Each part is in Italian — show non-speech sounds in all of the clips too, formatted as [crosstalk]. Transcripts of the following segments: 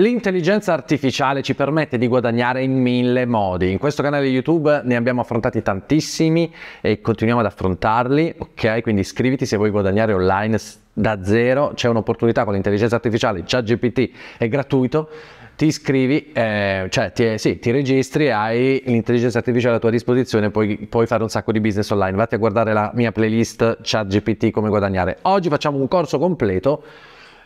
L'intelligenza artificiale ci permette di guadagnare in mille modi. In questo canale YouTube ne abbiamo affrontati tantissimi e continuiamo ad affrontarli, ok? Quindi iscriviti se vuoi guadagnare online da zero, c'è un'opportunità con l'intelligenza artificiale, ChatGPT è gratuito. Ti iscrivi, eh, cioè ti, eh, sì, ti registri, hai l'intelligenza artificiale a tua disposizione, puoi, puoi fare un sacco di business online. Vatti a guardare la mia playlist ChatGPT come guadagnare. Oggi facciamo un corso completo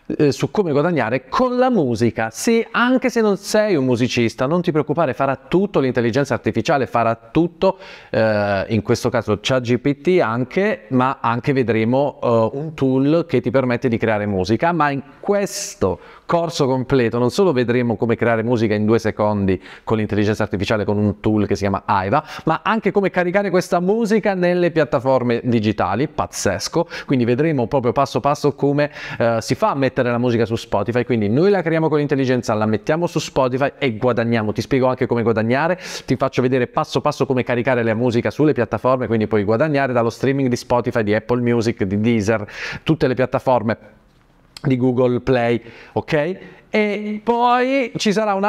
eh, su come guadagnare con la musica. Sì, anche se non sei un musicista, non ti preoccupare, farà tutto l'intelligenza artificiale, farà tutto, eh, in questo caso ChatGPT anche, ma anche vedremo eh, un tool che ti permette di creare musica, ma in questo corso completo, non solo vedremo come creare musica in due secondi con l'intelligenza artificiale con un tool che si chiama AIVA, ma anche come caricare questa musica nelle piattaforme digitali, pazzesco, quindi vedremo proprio passo passo come eh, si fa a mettere la musica su Spotify, quindi noi la creiamo con l'intelligenza, la mettiamo su Spotify e guadagniamo, ti spiego anche come guadagnare, ti faccio vedere passo passo come caricare la musica sulle piattaforme, quindi puoi guadagnare dallo streaming di Spotify, di Apple Music, di Deezer, tutte le piattaforme di Google Play, ok? E poi ci sarà uh, un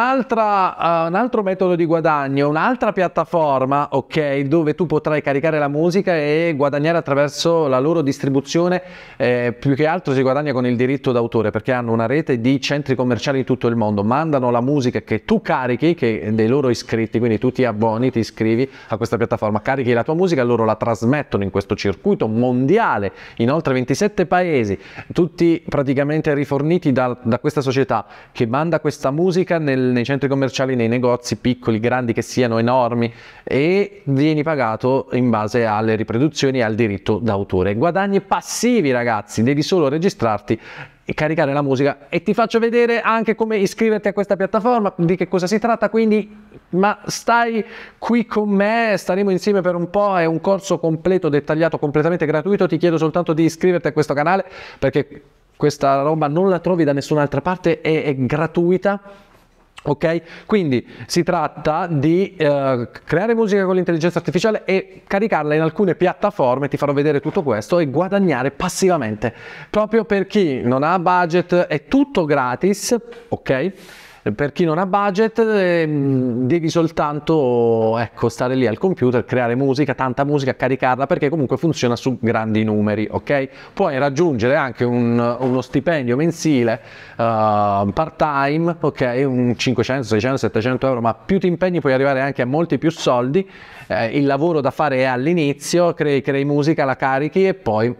altro metodo di guadagno, un'altra piattaforma, ok, dove tu potrai caricare la musica e guadagnare attraverso la loro distribuzione. Eh, più che altro si guadagna con il diritto d'autore perché hanno una rete di centri commerciali in tutto il mondo, mandano la musica che tu carichi, che dei loro iscritti, quindi tu ti abboni, ti iscrivi a questa piattaforma, carichi la tua musica, loro la trasmettono in questo circuito mondiale in oltre 27 paesi, tutti praticamente riforniti da, da questa società che manda questa musica nel, nei centri commerciali, nei negozi piccoli, grandi che siano, enormi e vieni pagato in base alle riproduzioni e al diritto d'autore. Guadagni passivi ragazzi, devi solo registrarti E caricare la musica e ti faccio vedere anche come iscriverti a questa piattaforma, di che cosa si tratta, quindi ma stai qui con me, staremo insieme per un po', è un corso completo, dettagliato, completamente gratuito, ti chiedo soltanto di iscriverti a questo canale perché questa roba non la trovi da nessun'altra parte, è, è gratuita. Ok? Quindi si tratta di eh, creare musica con l'intelligenza artificiale e caricarla in alcune piattaforme, ti farò vedere tutto questo, e guadagnare passivamente. Proprio per chi non ha budget, è tutto gratis, ok? Eh, per chi non ha budget ehm, devi soltanto ecco, stare lì al computer, creare musica, tanta musica, caricarla perché comunque funziona su grandi numeri, ok? Puoi raggiungere anche un, uno stipendio mensile uh, eh, part time, ok? Un 500, 600, 700 euro, ma più ti impegni puoi arrivare anche a molti più soldi. Eh, il lavoro da fare è all'inizio, crei, crei musica, la carichi e poi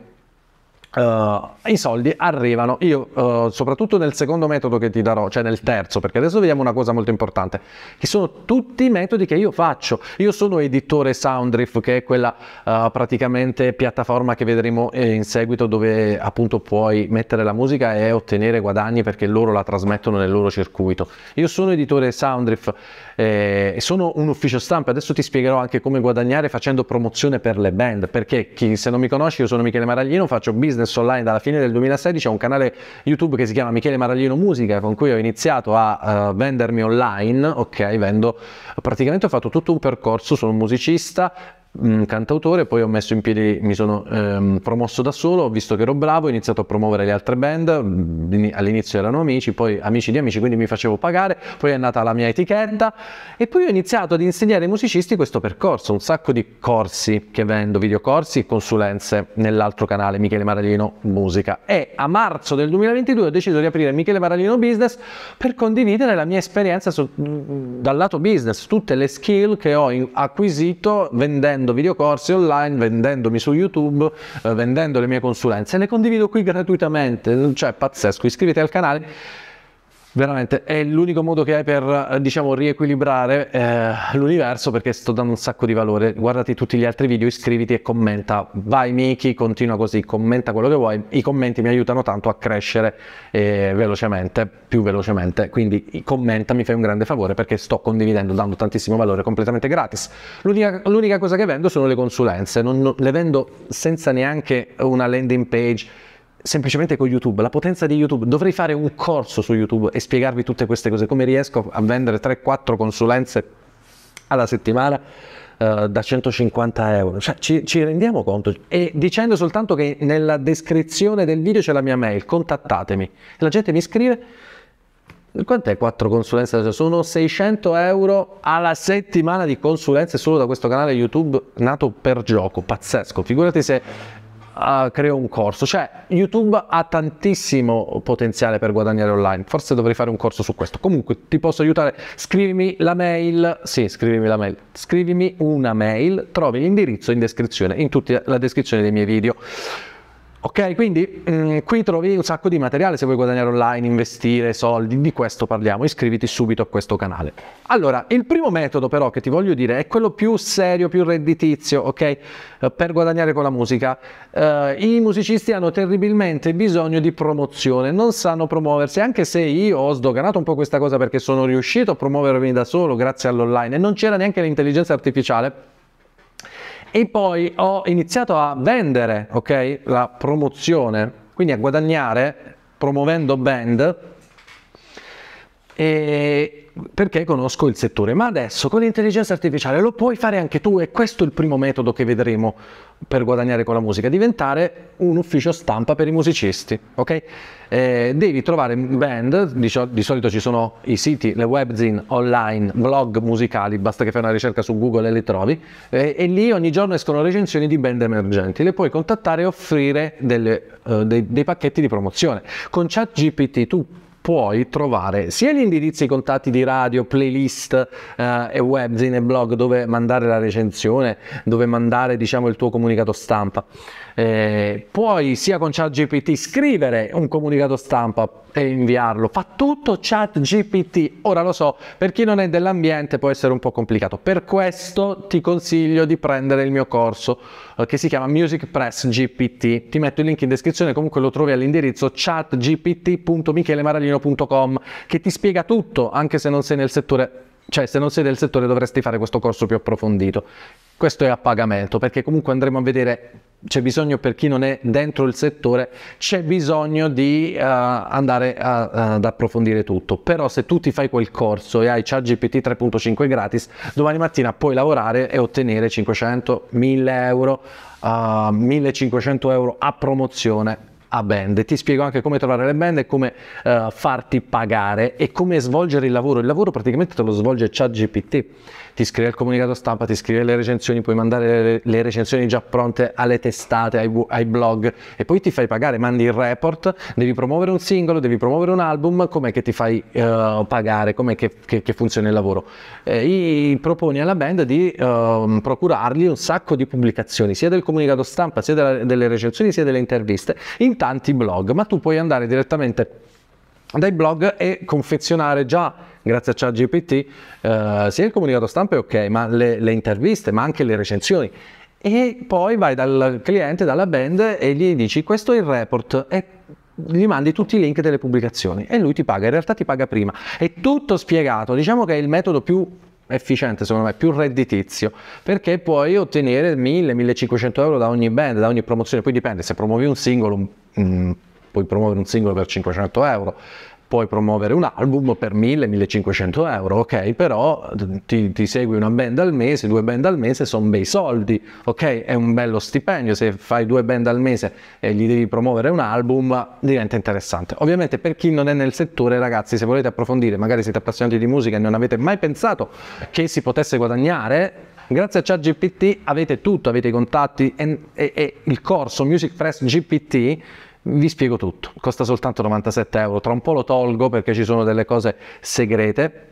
Uh, i soldi arrivano io uh, soprattutto nel secondo metodo che ti darò cioè nel terzo perché adesso vediamo una cosa molto importante che sono tutti i metodi che io faccio io sono editore Soundriff che è quella uh, praticamente piattaforma che vedremo in seguito dove appunto puoi mettere la musica e ottenere guadagni perché loro la trasmettono nel loro circuito io sono editore Soundriff eh, e sono un ufficio stampa adesso ti spiegherò anche come guadagnare facendo promozione per le band perché chi, se non mi conosci io sono Michele Maraglino faccio business business online dalla fine del 2016, ho un canale YouTube che si chiama Michele Maraglino Musica, con cui ho iniziato a uh, vendermi online, ok, vendo, praticamente ho fatto tutto un percorso, sono un musicista, cantautore, poi ho messo in piedi, mi sono ehm, promosso da solo, ho visto che ero bravo, ho iniziato a promuovere le altre band, all'inizio erano amici, poi amici di amici, quindi mi facevo pagare, poi è nata la mia etichetta e poi ho iniziato ad insegnare ai musicisti questo percorso, un sacco di corsi che vendo, videocorsi e consulenze nell'altro canale Michele Maraglino Musica e a marzo del 2022 ho deciso di aprire Michele Maraglino Business per condividere la mia esperienza su, dal lato business, tutte le skill che ho acquisito vendendo vendendo videocorsi online, vendendomi su YouTube, eh, vendendo le mie consulenze. Le condivido qui gratuitamente, cioè pazzesco, iscriviti al canale veramente è l'unico modo che hai per eh, diciamo riequilibrare eh, l'universo perché sto dando un sacco di valore guardati tutti gli altri video iscriviti e commenta vai Miki continua così commenta quello che vuoi i commenti mi aiutano tanto a crescere eh, velocemente più velocemente quindi commenta mi fai un grande favore perché sto condividendo dando tantissimo valore completamente gratis l'unica, l'unica cosa che vendo sono le consulenze non, non, le vendo senza neanche una landing page semplicemente con YouTube, la potenza di YouTube. Dovrei fare un corso su YouTube e spiegarvi tutte queste cose, come riesco a vendere 3-4 consulenze alla settimana uh, da 150 euro. Cioè, ci, ci, rendiamo conto? E dicendo soltanto che nella descrizione del video c'è la mia mail, contattatemi. La gente mi scrive. Quant'è 4 consulenze? Sono 600 euro alla settimana di consulenze solo da questo canale YouTube nato per gioco, pazzesco. Figurati se uh, creo un corso. Cioè, YouTube ha tantissimo potenziale per guadagnare online. Forse dovrei fare un corso su questo. Comunque, ti posso aiutare. Scrivimi la mail. Sì, scrivimi la mail. Scrivimi una mail. Trovi l'indirizzo in descrizione, in tutta la descrizione dei miei video. Ok, quindi mh, mm, qui trovi un sacco di materiale se vuoi guadagnare online, investire soldi, di questo parliamo, iscriviti subito a questo canale. Allora, il primo metodo però che ti voglio dire è quello più serio, più redditizio, ok? Eh, per guadagnare con la musica. Uh, I musicisti hanno terribilmente bisogno di promozione, non sanno promuoversi, anche se io ho sdoganato un po' questa cosa perché sono riuscito a promuovermi da solo grazie all'online e non c'era neanche l'intelligenza artificiale e poi ho iniziato a vendere, ok? La promozione, quindi a guadagnare promuovendo band eh, perché conosco il settore. Ma adesso con l'intelligenza artificiale lo puoi fare anche tu e questo è il primo metodo che vedremo per guadagnare con la musica, diventare un ufficio stampa per i musicisti, ok? Eh, devi trovare band, di, di, solito ci sono i siti, le webzine online, blog musicali, basta che fai una ricerca su Google e le trovi, eh, e lì ogni giorno escono recensioni di band emergenti, le puoi contattare e offrire delle, eh, dei, dei, pacchetti di promozione. Con ChatGPT tu puoi trovare sia gli indirizzi e contatti di radio, playlist eh, e webzine e blog dove mandare la recensione, dove mandare diciamo, il tuo comunicato stampa. Eh, puoi sia con ChatGPT scrivere un comunicato stampa e inviarlo. Fa tutto ChatGPT. Ora lo so, per chi non è dell'ambiente può essere un po' complicato. Per questo ti consiglio di prendere il mio corso eh, che si chiama Music Press GPT. Ti metto il link in descrizione, comunque lo trovi all'indirizzo chatgpt.michelemaralino pignero.com che ti spiega tutto, anche se non sei nel settore cioè se non sei del settore dovresti fare questo corso più approfondito. Questo è a pagamento perché comunque andremo a vedere c'è bisogno per chi non è dentro il settore, c'è bisogno di uh, andare a, a, ad approfondire tutto. Però se tu ti fai quel corso e hai ChatGPT 3.5 gratis, domani mattina puoi lavorare e ottenere 500, 1000 euro, uh, eh, 1500 euro a promozione a band. Ti spiego anche come trovare le band e come uh, farti pagare e come svolgere il lavoro. Il lavoro praticamente te lo svolge ChatGPT ti scrive il comunicato stampa, ti scrive le recensioni, puoi mandare le, recensioni già pronte alle testate, ai, ai blog e poi ti fai pagare, mandi il report, devi promuovere un singolo, devi promuovere un album, com'è che ti fai uh, pagare, com'è che, che, che, funziona il lavoro? E proponi alla band di uh, procurargli un sacco di pubblicazioni, sia del comunicato stampa, sia della, delle recensioni, sia delle interviste, in tanti blog, ma tu puoi andare direttamente dai blog e confezionare già grazie a ChatGPT eh, sia il comunicato stampa è ok ma le, le interviste ma anche le recensioni e poi vai dal cliente dalla band e gli dici questo è il report e gli mandi tutti i link delle pubblicazioni e lui ti paga in realtà ti paga prima è tutto spiegato diciamo che è il metodo più efficiente secondo me, più redditizio, perché puoi ottenere 1000-1500 euro da ogni band, da ogni promozione, poi dipende, se promuovi un singolo, un, mm, puoi promuovere un singolo per 500 euro, puoi promuovere un album per 1000-1500 euro, ok? Però mm, ti, ti, segui una band al mese, due band al mese, sono bei soldi, ok? È un bello stipendio, se fai due band al mese e gli devi promuovere un album, diventa interessante. Ovviamente per chi non è nel settore, ragazzi, se volete approfondire, magari siete appassionati di musica e non avete mai pensato che si potesse guadagnare, Grazie a ChatGPT avete tutto, avete i contatti e, e, e, il corso Music Fresh GPT vi spiego tutto, costa soltanto 97 euro, tra un po' lo tolgo perché ci sono delle cose segrete,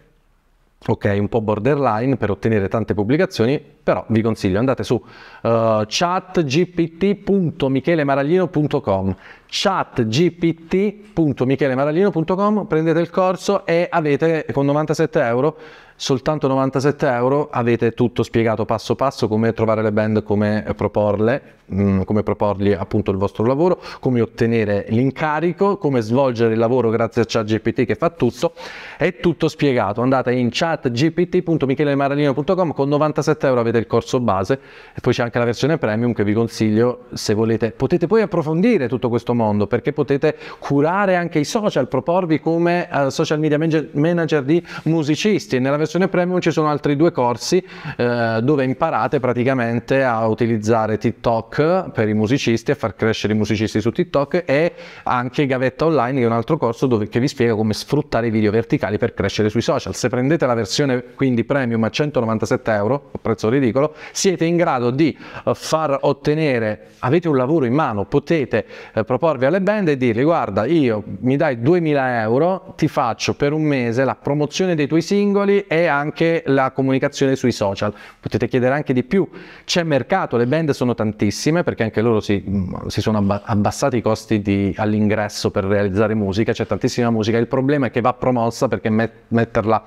ok, un po' borderline per ottenere tante pubblicazioni, però vi consiglio, andate su uh, eh, chatgpt.michelемaraglino.com chatgpt.michelemarallino.com, prendete il corso e avete con 97 euro, soltanto 97 euro, avete tutto spiegato passo passo come trovare le band, come proporle, mm, come proporgli appunto il vostro lavoro, come ottenere l'incarico, come svolgere il lavoro grazie a ChatGPT che fa tutto, è tutto spiegato. Andate in chatgpt.michelemarallino.com, con 97 euro avete il corso base e poi c'è anche la versione premium che vi consiglio se volete. Potete poi approfondire tutto questo modo mondo, perché potete curare anche i social, proporvi come uh, social media manager, di musicisti. Nella versione premium ci sono altri due corsi uh, dove imparate praticamente a utilizzare TikTok per i musicisti, a far crescere i musicisti su TikTok e anche Gavetta Online, che è un altro corso dove, che vi spiega come sfruttare i video verticali per crescere sui social. Se prendete la versione quindi premium a 197 euro, prezzo ridicolo, siete in grado di eh, far ottenere, avete un lavoro in mano, potete eh, proporre proporvi alle band e dirgli guarda io mi dai 2000 euro ti faccio per un mese la promozione dei tuoi singoli e anche la comunicazione sui social potete chiedere anche di più c'è mercato le band sono tantissime perché anche loro si, mm, si sono abbassati i costi di, all'ingresso per realizzare musica c'è tantissima musica il problema è che va promossa perché met- metterla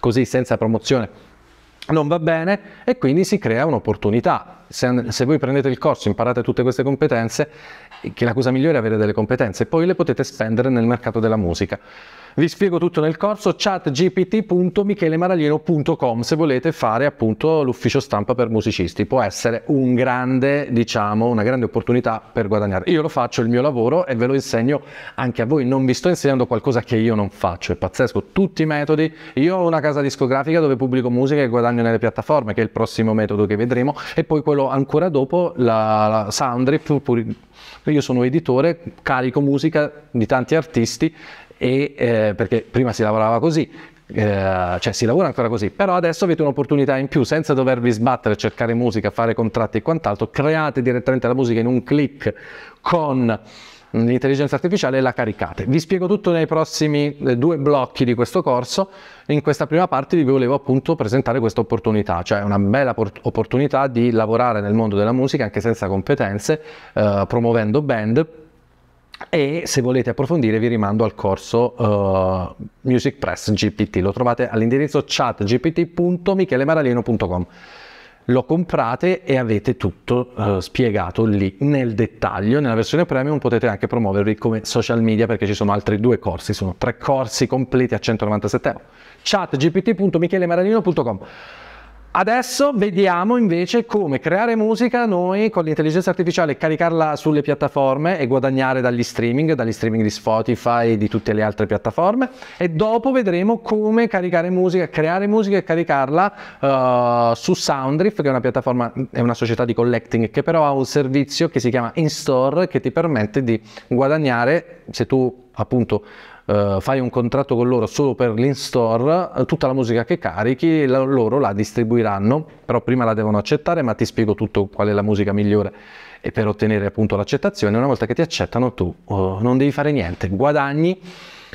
così senza promozione non va bene e quindi si crea un'opportunità. Se, se, voi prendete il corso, imparate tutte queste competenze, che la cosa migliore è avere delle competenze e poi le potete spendere nel mercato della musica. Vi spiego tutto nel corso chatgpt.michelemaraglieno.com se volete fare appunto l'ufficio stampa per musicisti. Può essere un grande, diciamo, una grande opportunità per guadagnare. Io lo faccio il mio lavoro e ve lo insegno anche a voi. Non vi sto insegnando qualcosa che io non faccio, è pazzesco. Tutti i metodi. Io ho una casa discografica dove pubblico musica e guadagno nelle piattaforme, che è il prossimo metodo che vedremo, e poi quello ancora dopo, la, la Soundrip, io sono editore, carico musica di tanti artisti e, eh, perché prima si lavorava così, eh, cioè si lavora ancora così, però adesso avete un'opportunità in più, senza dovervi sbattere, cercare musica, fare contratti e quant'altro, create direttamente la musica in un click con l'intelligenza artificiale e la caricate. Vi spiego tutto nei prossimi eh, due blocchi di questo corso. In questa prima parte vi volevo appunto presentare questa opportunità, cioè una bella opportunità di lavorare nel mondo della musica anche senza competenze, eh, promuovendo band e se volete approfondire vi rimando al corso uh, Music Press GPT, lo trovate all'indirizzo chatgpt.michelemaralino.com. Lo comprate e avete tutto uh, spiegato lì nel dettaglio. Nella versione premium potete anche promuovervi come social media perché ci sono altri due corsi, sono tre corsi completi a 197 euro. chatgpt.michelemaralino.com Adesso vediamo invece come creare musica noi con l'intelligenza artificiale, caricarla sulle piattaforme e guadagnare dagli streaming, dagli streaming di Spotify e di tutte le altre piattaforme e dopo vedremo come caricare musica, creare musica e caricarla uh, su Soundriff che è una piattaforma, è una società di collecting che però ha un servizio che si chiama InStore che ti permette di guadagnare se tu appunto eh, fai un contratto con loro solo per l'in-store, eh, tutta la musica che carichi la, loro la distribuiranno, però prima la devono accettare, ma ti spiego tutto qual è la musica migliore e per ottenere appunto l'accettazione, una volta che ti accettano tu oh, non devi fare niente, guadagni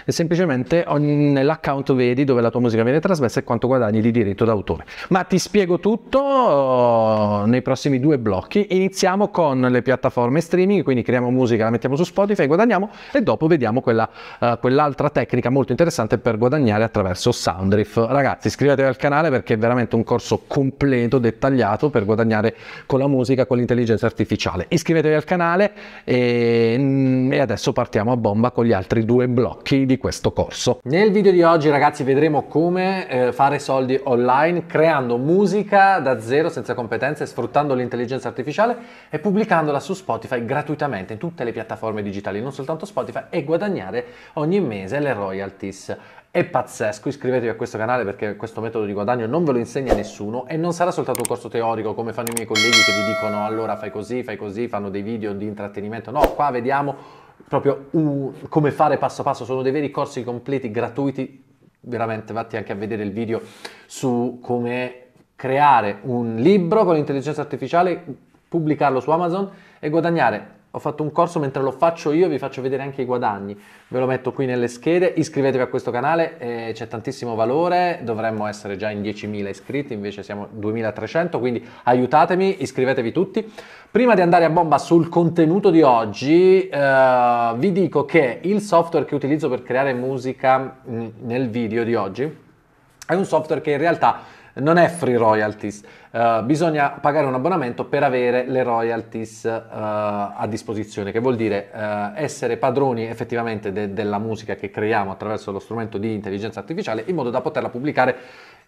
e semplicemente nell'account vedi dove la tua musica viene trasmessa e quanto guadagni di diritto d'autore. Ma ti spiego tutto oh, nei prossimi due blocchi. Iniziamo con le piattaforme streaming, quindi creiamo musica, la mettiamo su Spotify, guadagniamo e dopo vediamo quella, uh, quell'altra tecnica molto interessante per guadagnare attraverso Soundriff. Ragazzi, iscrivetevi al canale perché è veramente un corso completo, dettagliato per guadagnare con la musica, con l'intelligenza artificiale. Iscrivetevi al canale e, mm, e adesso partiamo a bomba con gli altri due blocchi di questo corso. Nel video di oggi ragazzi vedremo come eh, fare soldi online creando musica da zero senza competenze, sfruttando l'intelligenza artificiale e pubblicandola su Spotify gratuitamente in tutte le piattaforme digitali, non soltanto Spotify, e guadagnare ogni mese le royalties. È pazzesco, iscrivetevi a questo canale perché questo metodo di guadagno non ve lo insegna nessuno e non sarà soltanto un corso teorico come fanno i miei colleghi che vi dicono allora fai così, fai così, fanno dei video di intrattenimento. No, qua vediamo proprio uh, come fare passo passo, sono dei veri corsi completi, gratuiti, veramente vatti anche a vedere il video su come creare un libro con l'intelligenza artificiale, pubblicarlo su Amazon e guadagnare ho fatto un corso, mentre lo faccio io vi faccio vedere anche i guadagni, ve lo metto qui nelle schede, iscrivetevi a questo canale, eh, c'è tantissimo valore, dovremmo essere già in 10.000 iscritti, invece siamo 2.300, quindi aiutatemi, iscrivetevi tutti. Prima di andare a bomba sul contenuto di oggi, eh, vi dico che il software che utilizzo per creare musica mh, mm, nel video di oggi è un software che in realtà non è free royalties, uh, bisogna pagare un abbonamento per avere le royalties uh, a disposizione, che vuol dire uh, essere padroni effettivamente de- della musica che creiamo attraverso lo strumento di intelligenza artificiale in modo da poterla pubblicare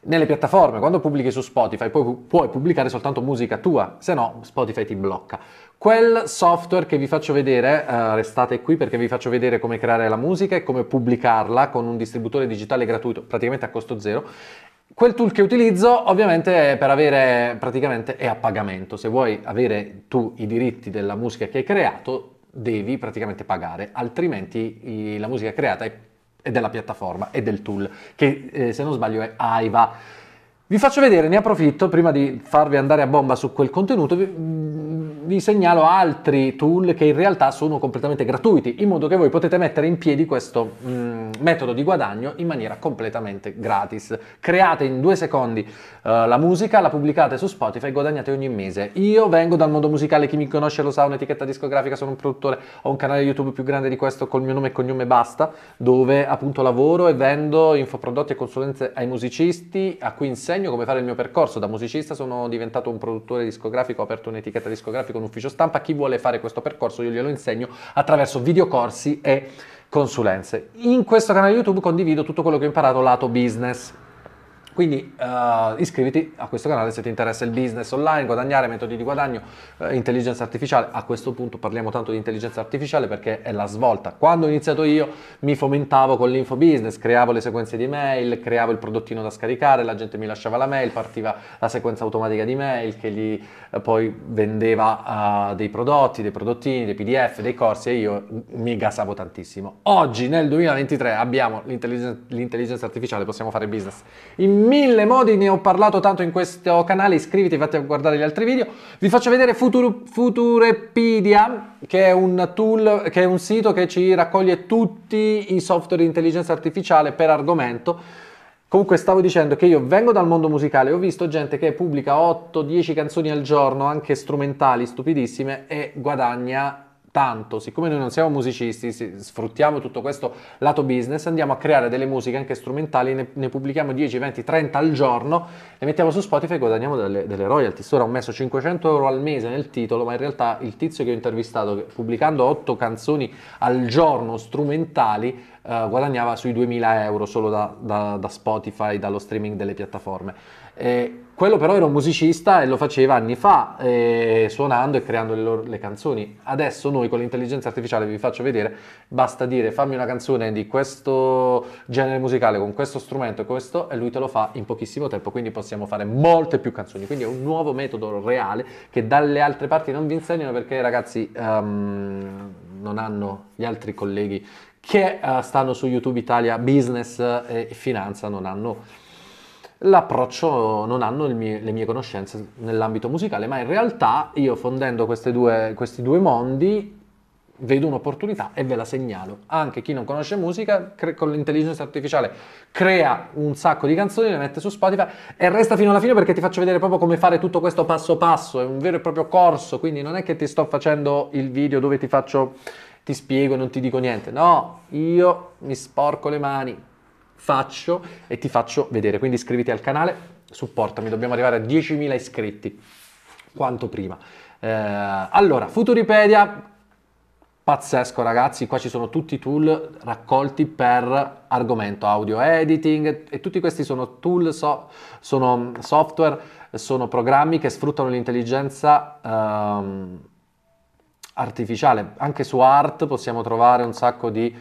nelle piattaforme. Quando pubblichi su Spotify puoi, pu- puoi pubblicare soltanto musica tua, se no Spotify ti blocca. Quel software che vi faccio vedere, uh, restate qui perché vi faccio vedere come creare la musica e come pubblicarla con un distributore digitale gratuito, praticamente a costo zero, Quel tool che utilizzo ovviamente è per avere praticamente è a pagamento. Se vuoi avere tu i diritti della musica che hai creato, devi praticamente pagare, altrimenti la musica creata è della piattaforma è del tool che eh, se non sbaglio è AIVA. Vi faccio vedere, ne approfitto, prima di farvi andare a bomba su quel contenuto, vi, vi, segnalo altri tool che in realtà sono completamente gratuiti, in modo che voi potete mettere in piedi questo mm, metodo di guadagno in maniera completamente gratis. Create in due secondi uh, la musica, la pubblicate su Spotify e guadagnate ogni mese. Io vengo dal mondo musicale, chi mi conosce lo sa, ho un'etichetta discografica, sono un produttore, ho un canale YouTube più grande di questo col mio nome e cognome basta, dove appunto lavoro e vendo infoprodotti e consulenze ai musicisti, a cui insegno segno come fare il mio percorso. Da musicista sono diventato un produttore discografico, ho aperto un'etichetta discografica, un ufficio stampa. Chi vuole fare questo percorso io glielo insegno attraverso videocorsi e consulenze. In questo canale YouTube condivido tutto quello che ho imparato lato business. Quindi uh, iscriviti a questo canale se ti interessa il business online, guadagnare, metodi di guadagno, eh, intelligenza artificiale. A questo punto parliamo tanto di intelligenza artificiale perché è la svolta. Quando ho iniziato io mi fomentavo con l'info business, creavo le sequenze di mail, creavo il prodottino da scaricare, la gente mi lasciava la mail, partiva la sequenza automatica di mail che gli eh, poi vendeva uh, dei prodotti, dei prodottini, dei PDF, dei corsi e io mi gasavo tantissimo. Oggi nel 2023 abbiamo l'intelligenza, l'intelligenza artificiale, possiamo fare business in mille modi, ne ho parlato tanto in questo canale, iscriviti e fate a guardare gli altri video. Vi faccio vedere Futuro, Futurepedia, che è un tool, che è un sito che ci raccoglie tutti i software di intelligenza artificiale per argomento. Comunque stavo dicendo che io vengo dal mondo musicale, ho visto gente che pubblica 8-10 canzoni al giorno, anche strumentali, stupidissime, e guadagna tanto, siccome noi non siamo musicisti, sfruttiamo tutto questo lato business, andiamo a creare delle musiche anche strumentali, ne, ne pubblichiamo 10, 20, 30 al giorno, le mettiamo su Spotify e guadagniamo delle, delle royalties. Ora ho messo 500 euro al mese nel titolo, ma in realtà il tizio che ho intervistato, pubblicando 8 canzoni al giorno strumentali, eh, guadagnava sui 2000 euro solo da, da, da Spotify, dallo streaming delle piattaforme. Eh, quello però era un musicista e lo faceva anni fa, eh, suonando e creando le, loro, le canzoni. Adesso noi con l'intelligenza artificiale vi faccio vedere, basta dire fammi una canzone di questo genere musicale con questo strumento e questo e lui te lo fa in pochissimo tempo, quindi possiamo fare molte più canzoni. Quindi è un nuovo metodo reale che dalle altre parti non vi insegnano perché ragazzi um, non hanno gli altri colleghi che uh, stanno su YouTube Italia Business eh, e Finanza, non hanno l'approccio non hanno mie, le mie conoscenze nell'ambito musicale, ma in realtà io fondendo due, questi due mondi vedo un'opportunità e ve la segnalo. Anche chi non conosce musica, cre- con l'intelligenza artificiale crea un sacco di canzoni, le mette su Spotify e resta fino alla fine perché ti faccio vedere proprio come fare tutto questo passo passo, è un vero e proprio corso, quindi non è che ti sto facendo il video dove ti faccio ti spiego e non ti dico niente. No, io mi sporco le mani, faccio e ti faccio vedere. Quindi iscriviti al canale, supportami, dobbiamo arrivare a 10.000 iscritti quanto prima. Eh, allora, Futuripedia, pazzesco ragazzi, qua ci sono tutti i tool raccolti per argomento, audio editing e tutti questi sono tool, so, sono software, sono programmi che sfruttano l'intelligenza ehm, artificiale. Anche su Art possiamo trovare un sacco di...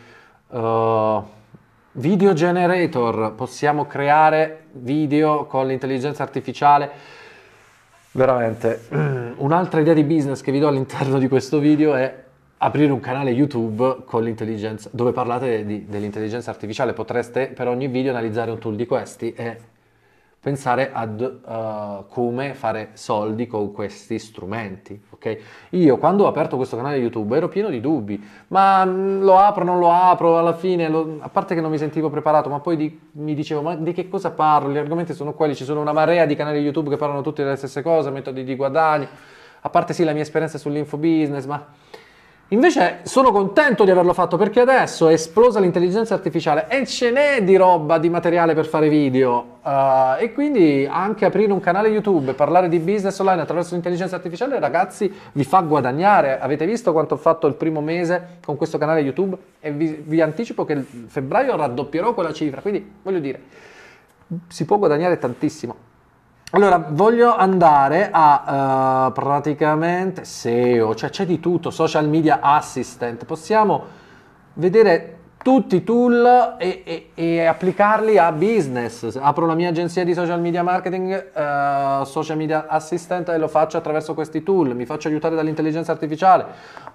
Uh, Video generator, possiamo creare video con l'intelligenza artificiale. Veramente, [clears throat] un'altra idea di business che vi do all'interno di questo video è aprire un canale YouTube dove parlate di, dell'intelligenza artificiale. Potreste per ogni video analizzare un tool di questi e pensare ad uh, come fare soldi con questi strumenti, ok? Io quando ho aperto questo canale YouTube ero pieno di dubbi, ma mm, lo apro, non lo apro, alla fine, lo... a parte che non mi sentivo preparato, ma poi di... mi dicevo, ma di che cosa parlo? Gli argomenti sono quelli, ci sono una marea di canali YouTube che parlano tutti delle stesse cose, metodi di guadagno, a parte sì la mia esperienza sull'info business, ma Invece sono contento di averlo fatto perché adesso è esplosa l'intelligenza artificiale e ce n'è di roba, di materiale per fare video. Uh, e quindi anche aprire un canale YouTube e parlare di business online attraverso l'intelligenza artificiale, ragazzi, vi fa guadagnare. Avete visto quanto ho fatto il primo mese con questo canale YouTube? E vi, vi anticipo che il febbraio raddoppierò quella cifra. Quindi voglio dire, si può guadagnare tantissimo. Allora, voglio andare a uh, praticamente SEO, cioè c'è di tutto, social media assistant, possiamo vedere tutti i tool e, e, e, applicarli a business. Apro la mia agenzia di social media marketing, eh, social media assistant e lo faccio attraverso questi tool. Mi faccio aiutare dall'intelligenza artificiale.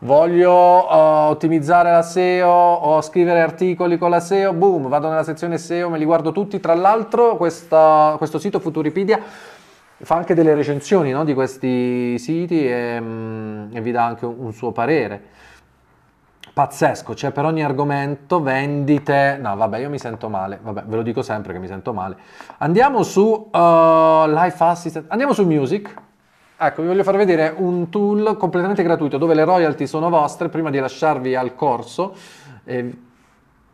Voglio eh, ottimizzare la SEO o scrivere articoli con la SEO, boom, vado nella sezione SEO, me li guardo tutti. Tra l'altro questa, questo sito Futuripedia fa anche delle recensioni no, di questi siti e, mm, e vi dà anche un, un suo parere pazzesco, cioè per ogni argomento vendite, no vabbè io mi sento male, vabbè ve lo dico sempre che mi sento male. Andiamo su uh, Life Assistant, andiamo su Music. Ecco, vi voglio far vedere un tool completamente gratuito dove le royalty sono vostre prima di lasciarvi al corso. Eh,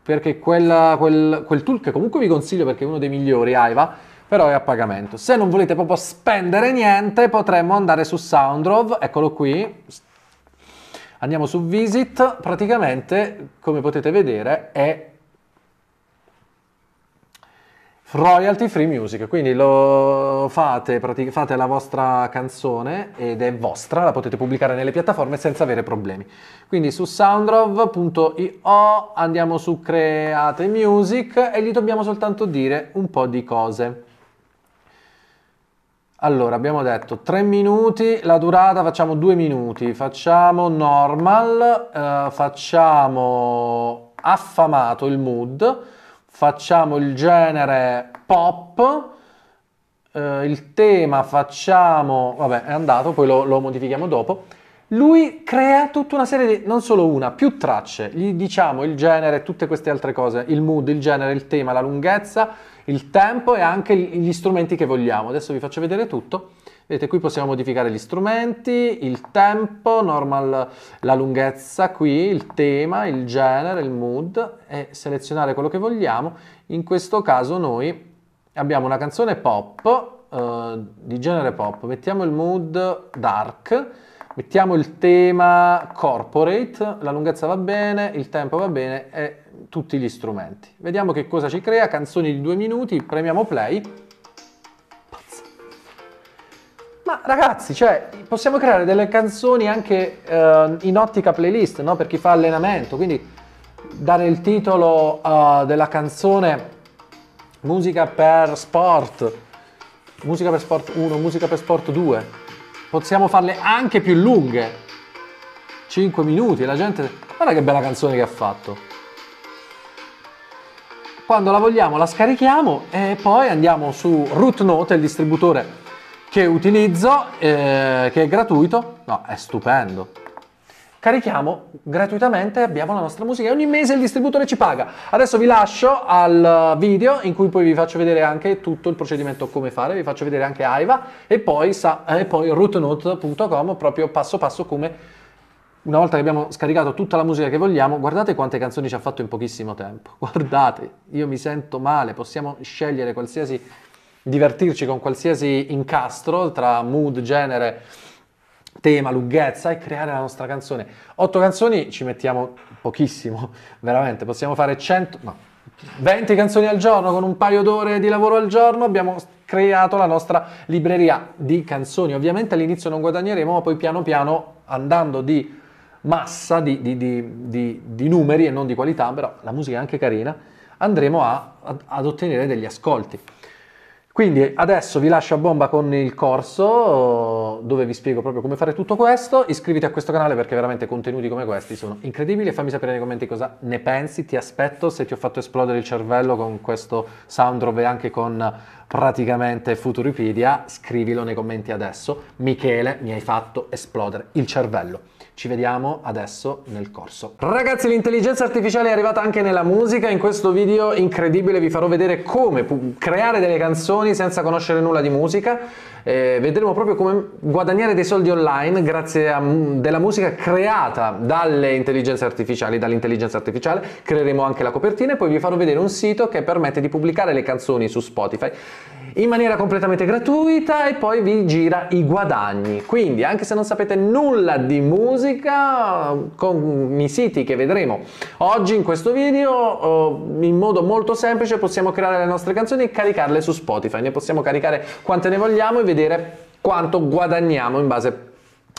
perché quella, quel, quel, tool che comunque vi consiglio perché è uno dei migliori, Aiva, però è a pagamento. Se non volete proprio spendere niente, potremmo andare su Soundrove, eccolo qui, Andiamo su Visit, praticamente come potete vedere è royalty free music, quindi lo fate, fate la vostra canzone ed è vostra, la potete pubblicare nelle piattaforme senza avere problemi. Quindi su soundrov.io andiamo su create music e gli dobbiamo soltanto dire un po' di cose. Allora, abbiamo detto 3 minuti, la durata facciamo 2 minuti, facciamo normal, eh, facciamo affamato il mood, facciamo il genere pop, eh, il tema facciamo, vabbè è andato, poi lo, lo modifichiamo dopo, lui crea tutta una serie di, non solo una, più tracce, gli diciamo il genere, tutte queste altre cose, il mood, il genere, il tema, la lunghezza, il tempo e anche gli strumenti che vogliamo. Adesso vi faccio vedere tutto. Vedete, qui possiamo modificare gli strumenti, il tempo, normal, la lunghezza qui, il tema, il genere, il mood e selezionare quello che vogliamo. In questo caso noi abbiamo una canzone pop, eh, di genere pop, mettiamo il mood dark, Mettiamo il tema corporate, la lunghezza va bene, il tempo va bene e tutti gli strumenti. Vediamo che cosa ci crea, canzoni di due minuti, premiamo play. Pazza. Ma ragazzi, cioè, possiamo creare delle canzoni anche eh, in ottica playlist, no? per chi fa allenamento, quindi dare il titolo uh, della canzone musica per sport, musica per sport 1, musica per sport 2, Possiamo farle anche più lunghe. 5 minuti, la gente... Guarda che bella canzone che ha fatto. Quando la vogliamo la scarichiamo e poi andiamo su Root Note, il distributore che utilizzo, eh, che è gratuito. No, è stupendo carichiamo gratuitamente e abbiamo la nostra musica. Ogni mese il distributore ci paga. Adesso vi lascio al eh, video in cui poi vi faccio vedere anche tutto il procedimento come fare, vi faccio vedere anche AIVA e poi, eh, poi rootnote.com proprio passo passo come una volta che abbiamo scaricato tutta la musica che vogliamo, guardate quante canzoni ci ha fatto in pochissimo tempo. [laughs] Guardate, io mi sento male, possiamo scegliere qualsiasi divertirci con qualsiasi incastro tra mood, genere tema, lunghezza e creare la nostra canzone. Otto canzoni ci mettiamo pochissimo, [laughs] veramente, possiamo fare 100, no, 20 canzoni al giorno con un paio d'ore di lavoro al giorno abbiamo creato la nostra libreria di canzoni. Ovviamente all'inizio non guadagneremo, ma poi piano piano andando di massa di, di, di, di, numeri e non di qualità, però la musica è anche carina, andremo a, ad ottenere degli ascolti. Quindi adesso vi lascio a bomba con il corso dove vi spiego proprio come fare tutto questo. Iscriviti a questo canale perché veramente contenuti come questi sono incredibili e fammi sapere nei commenti cosa ne pensi. Ti aspetto se ti ho fatto esplodere il cervello con questo soundrobe e anche con praticamente Futuripedia, scrivilo nei commenti adesso. Michele, mi hai fatto esplodere il cervello. Ci vediamo adesso nel corso. Ragazzi l'intelligenza artificiale è arrivata anche nella musica, in questo video incredibile vi farò vedere come creare delle canzoni senza conoscere nulla di musica, eh, vedremo proprio come guadagnare dei soldi online grazie a della musica creata dalle intelligenze artificiali, dall'intelligenza artificiale, creeremo anche la copertina e poi vi farò vedere un sito che permette di pubblicare le canzoni su Spotify in maniera completamente gratuita e poi vi gira i guadagni. Quindi anche se non sapete nulla di musica, con i siti che vedremo oggi in questo video, eh, in modo molto semplice possiamo creare le nostre canzoni e caricarle su Spotify. Ne possiamo caricare quante ne vogliamo e vedere quanto guadagniamo in base a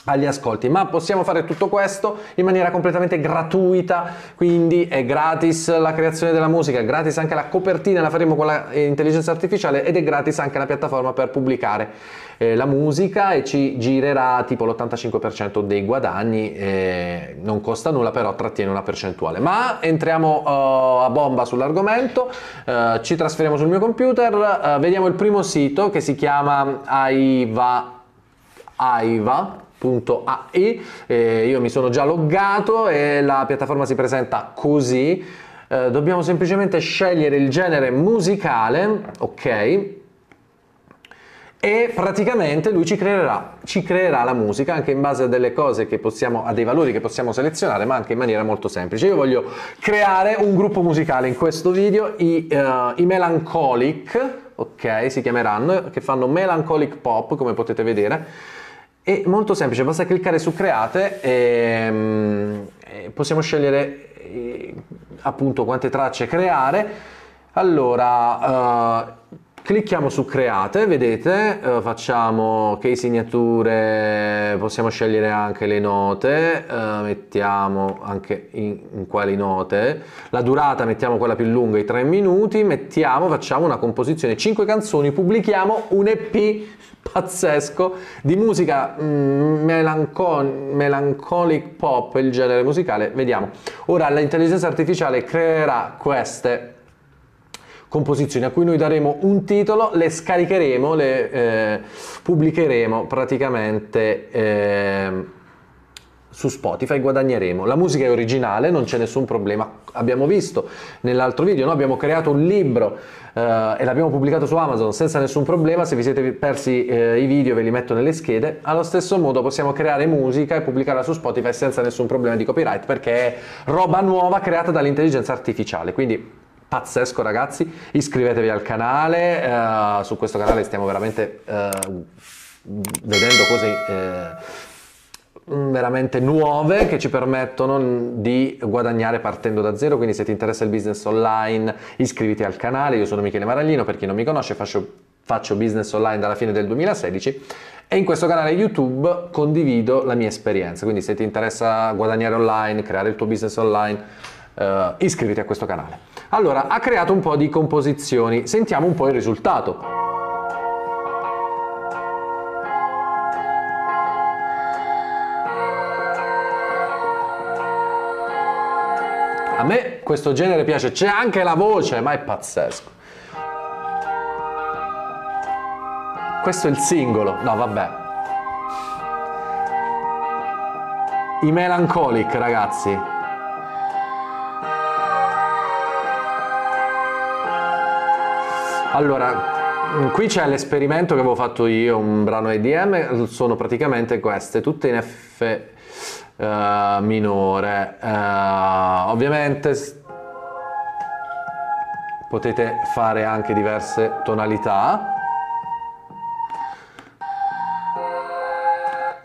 agli ascolti ma possiamo fare tutto questo in maniera completamente gratuita quindi è gratis la creazione della musica è gratis anche la copertina la faremo con l'intelligenza eh, artificiale ed è gratis anche la piattaforma per pubblicare eh, la musica e ci girerà tipo l'85% dei guadagni eh, non costa nulla però trattiene una percentuale ma entriamo uh, a bomba sull'argomento uh, ci trasferiamo sul mio computer uh, vediamo il primo sito che si chiama Aiva Aiva www.ai eh, io mi sono già loggato e la piattaforma si presenta così eh, dobbiamo semplicemente scegliere il genere musicale ok e praticamente lui ci creerà, ci creerà la musica anche in base a delle cose che possiamo, a dei valori che possiamo selezionare ma anche in maniera molto semplice. Io voglio creare un gruppo musicale in questo video, i, uh, i Melancholic, ok, si chiameranno, che fanno Melancholic Pop come potete vedere è molto semplice, basta cliccare su create e, mm, possiamo scegliere eh, appunto quante tracce creare. Allora, eh, Clicchiamo su create, vedete, eh, facciamo che signature, possiamo scegliere anche le note, eh, mettiamo anche in, in, quali note, la durata mettiamo quella più lunga, i 3 minuti, mettiamo, facciamo una composizione, 5 canzoni, pubblichiamo un EP pazzesco di musica mm, melancon, melancholic pop, il genere musicale, vediamo. Ora l'intelligenza artificiale creerà queste composizioni a cui noi daremo un titolo, le scaricheremo, le eh, pubblicheremo praticamente eh, su Spotify, guadagneremo. La musica è originale, non c'è nessun problema. Abbiamo visto nell'altro video, no? abbiamo creato un libro eh, e l'abbiamo pubblicato su Amazon senza nessun problema. Se vi siete persi eh, i video ve li metto nelle schede. Allo stesso modo possiamo creare musica e pubblicarla su Spotify senza nessun problema di copyright perché è roba nuova creata dall'intelligenza artificiale. Quindi pazzesco ragazzi, iscrivetevi al canale, uh, su questo canale stiamo veramente uh, vedendo cose uh, veramente nuove che ci permettono di guadagnare partendo da zero, quindi se ti interessa il business online iscriviti al canale, io sono Michele Maraglino, per chi non mi conosce faccio, faccio business online dalla fine del 2016 e in questo canale YouTube condivido la mia esperienza, quindi se ti interessa guadagnare online, creare il tuo business online, iscriviti a questo canale. Allora, ha creato un po' di composizioni, sentiamo un po' il risultato. A me questo genere piace, c'è anche la voce, ma è pazzesco. Questo è il singolo, no vabbè. I Melancholic, ragazzi, Allora, qui c'è l'esperimento che avevo fatto io, un brano EDM, sono praticamente queste, tutte in F uh, minore. Uh, ovviamente potete fare anche diverse tonalità.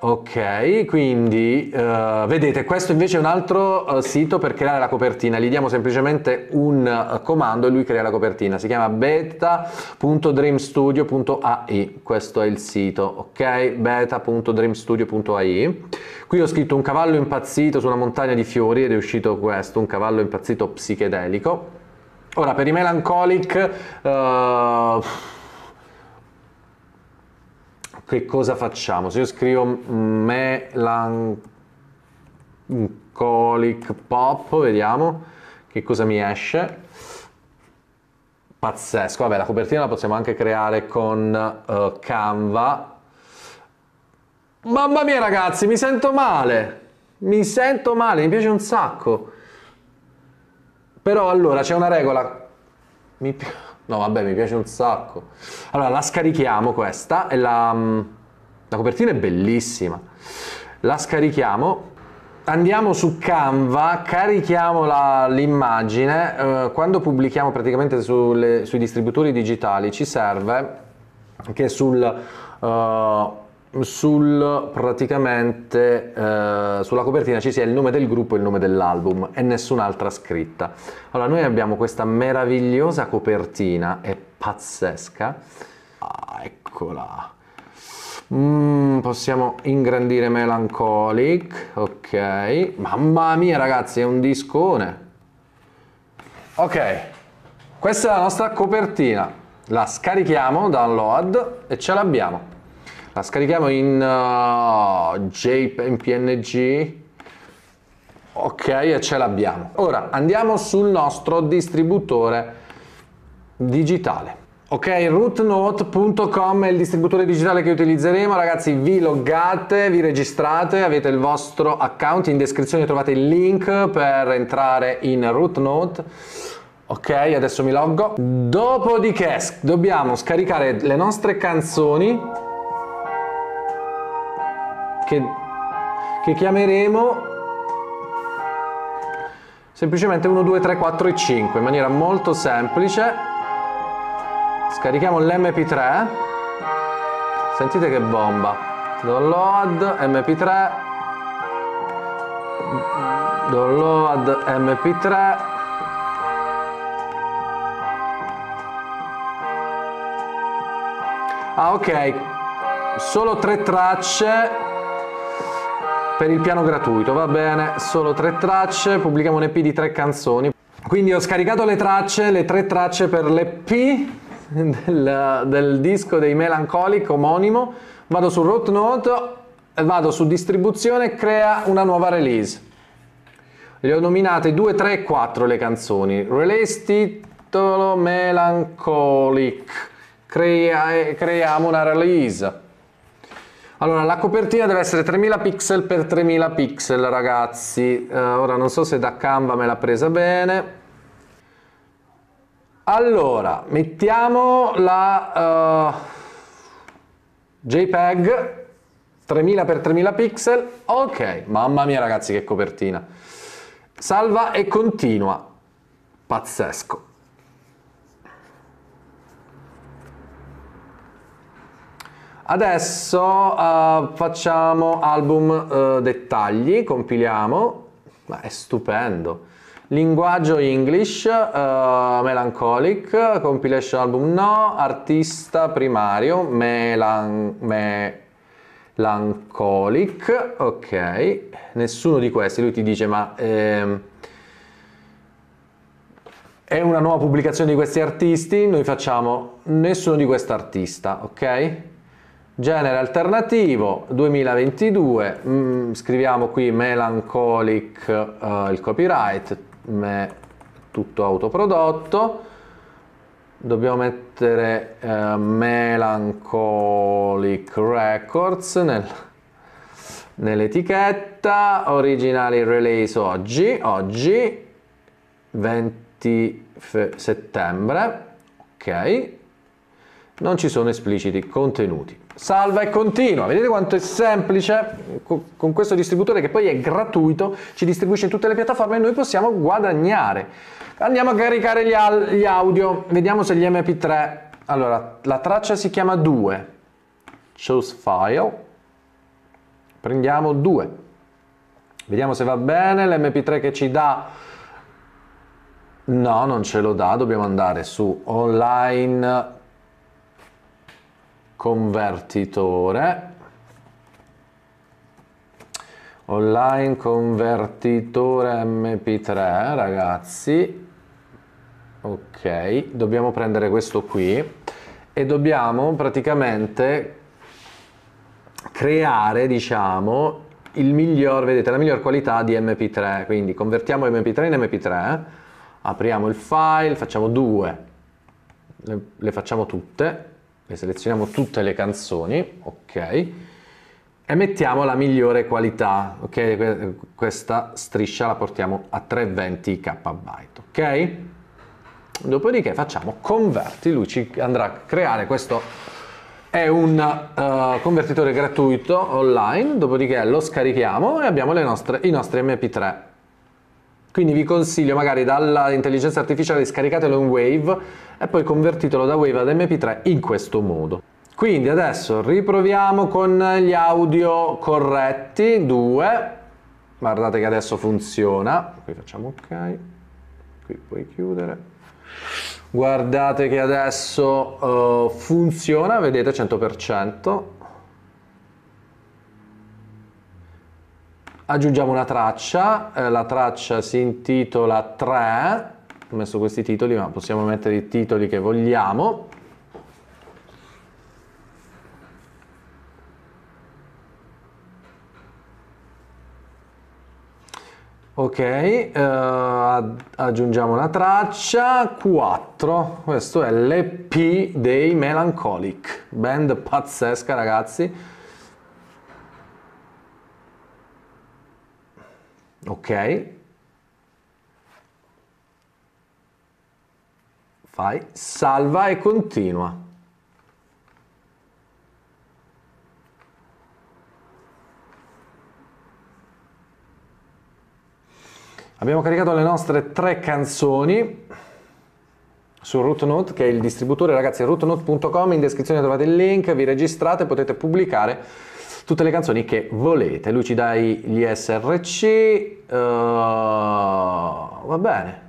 Ok, quindi uh, vedete questo invece è un altro uh, sito per creare la copertina, gli diamo semplicemente un uh, comando e lui crea la copertina, si chiama beta.dreamstudio.ai, questo è il sito, ok? beta.dreamstudio.ai. Qui ho scritto un cavallo impazzito su una montagna di fiori ed è uscito questo, un cavallo impazzito psichedelico. Ora per i melancholic che cosa facciamo? Se io scrivo melancolic pop, vediamo che cosa mi esce. Pazzesco, vabbè la copertina la possiamo anche creare con uh, Canva. Mamma mia ragazzi, mi sento male, mi sento male, mi piace un sacco. Però allora c'è una regola, mi piace No, vabbè, mi piace un sacco. Allora, la scarichiamo questa e la, mm, la copertina è bellissima. La scarichiamo andiamo su Canva, carichiamo l'immagine, eh, quando pubblichiamo praticamente sulle, sui distributori digitali ci serve che sul... Eh, sul, praticamente, eh, sulla copertina ci sia il nome del gruppo e il nome dell'album e nessun'altra scritta. Allora, noi abbiamo questa meravigliosa copertina, è pazzesca. Ah, eccola. Mm, possiamo ingrandire Melancholic, ok. Mamma mia ragazzi, è un discone. Ok, questa è la nostra copertina. La scarichiamo, download, e ce l'abbiamo la scarichiamo in uh, JPEG PNG ok e ce l'abbiamo ora andiamo sul nostro distributore digitale Ok, rootnote.com è il distributore digitale che utilizzeremo, ragazzi vi loggate, vi registrate, avete il vostro account, in descrizione trovate il link per entrare in rootnote. Ok, adesso mi loggo. Dopodiché dobbiamo scaricare le nostre canzoni che, che chiameremo semplicemente 1, 2, 3, 4 e 5 in maniera molto semplice scarichiamo l'mp3 sentite che bomba download mp3 download mp3 ah ok solo tre tracce per il piano gratuito, va bene, solo tre tracce, pubblichiamo un EP di tre canzoni. Quindi ho scaricato le tracce, le tre tracce per l'EP del, del disco dei Melancholic omonimo. Vado su Root Note, vado su distribuzione, crea una nuova release. Le ho nominate 2, 3 e 4 le canzoni. Release titolo Melancholic. Crea, creiamo una release. Allora, la copertina deve essere 3000 pixel per 3000 pixel, ragazzi. Eh, ora non so se da Canva me l'ha presa bene. Allora, mettiamo la uh, JPEG 3000 per 3000 pixel. Ok, mamma mia ragazzi che copertina. Salva e continua. Pazzesco. Adesso uh, facciamo album uh, dettagli, compiliamo. Ma è stupendo. Linguaggio English, uh, Melancholic, compilation album no, artista primario, melan Melancholic, ok. Nessuno di questi, lui ti dice ma... Ehm, è una nuova pubblicazione di questi artisti, noi facciamo nessuno di quest'artista, ok? Genere alternativo 2022, mm, scriviamo qui Melancholic uh, il copyright, me, tutto autoprodotto, dobbiamo mettere uh, Melancholic Records nel, nell'etichetta, originali release oggi, oggi 20 settembre, ok, non ci sono espliciti contenuti salva e continua. Vedete quanto è semplice con questo distributore che poi è gratuito, ci distribuisce in tutte le piattaforme e noi possiamo guadagnare. Andiamo a caricare gli, gli audio, vediamo se gli mp3. Allora, la traccia si chiama 2, choose file, prendiamo 2, vediamo se va bene, l'mp3 che ci dà, no non ce lo dà, dobbiamo andare su online convertitore online convertitore mp3 ragazzi ok dobbiamo prendere questo qui e dobbiamo praticamente creare diciamo il miglior vedete la miglior qualità di mp3 quindi convertiamo mp3 in mp3 apriamo il file facciamo due le, le facciamo tutte quindi selezioniamo tutte le canzoni, ok, e mettiamo la migliore qualità, ok? Questa striscia la portiamo a 320 kb, ok? Dopodiché facciamo converti, lui ci andrà a creare questo è un uh, convertitore gratuito online, dopodiché lo scarichiamo e abbiamo nostre, i nostri mp3 quindi vi consiglio magari dall'intelligenza artificiale scaricatelo in Wave e poi convertitelo da Wave ad MP3 in questo modo. Quindi adesso riproviamo con gli audio corretti, 2, guardate che adesso funziona, qui facciamo ok, qui puoi chiudere, guardate che adesso uh, funziona, vedete 100%, aggiungiamo una traccia, eh, la traccia si intitola 3, ho messo questi titoli ma possiamo mettere i titoli che vogliamo. Ok, eh, aggiungiamo una traccia, 4, questo è l'EP dei Melancholic, band pazzesca ragazzi, ok fai salva e continua Abbiamo caricato le nostre tre canzoni su Rootnote che è il distributore, ragazzi, rootnote.com, in descrizione trovate il link, vi registrate, potete pubblicare tutte le canzoni che volete. Lui ci dà gli SRC, uh, eh, va bene.